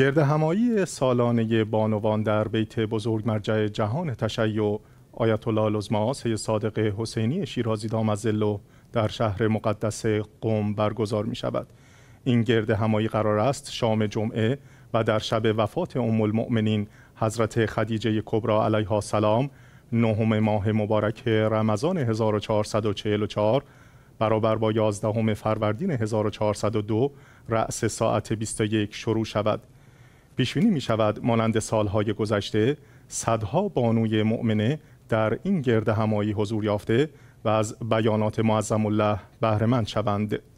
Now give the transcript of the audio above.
همایی سالانه بانوان در بیت بزرگ مرجع جهان تشیع آیت الله العظما سید صادق حسینی شیرازی دامزلو در شهر مقدس قم برگزار می شود. این گرد همایی قرار است شام جمعه و در شب وفات ام المؤمنین حضرت خدیجه کبرا علیها سلام نهم ماه مبارک رمضان 1444 برابر با 11 فروردین 1402 رأس ساعت 21 شروع شود. پیشبینی می‌شود می شود مانند سالهای گذشته صدها بانوی مؤمنه در این گرد همایی حضور یافته و از بیانات معظم الله بهره شوند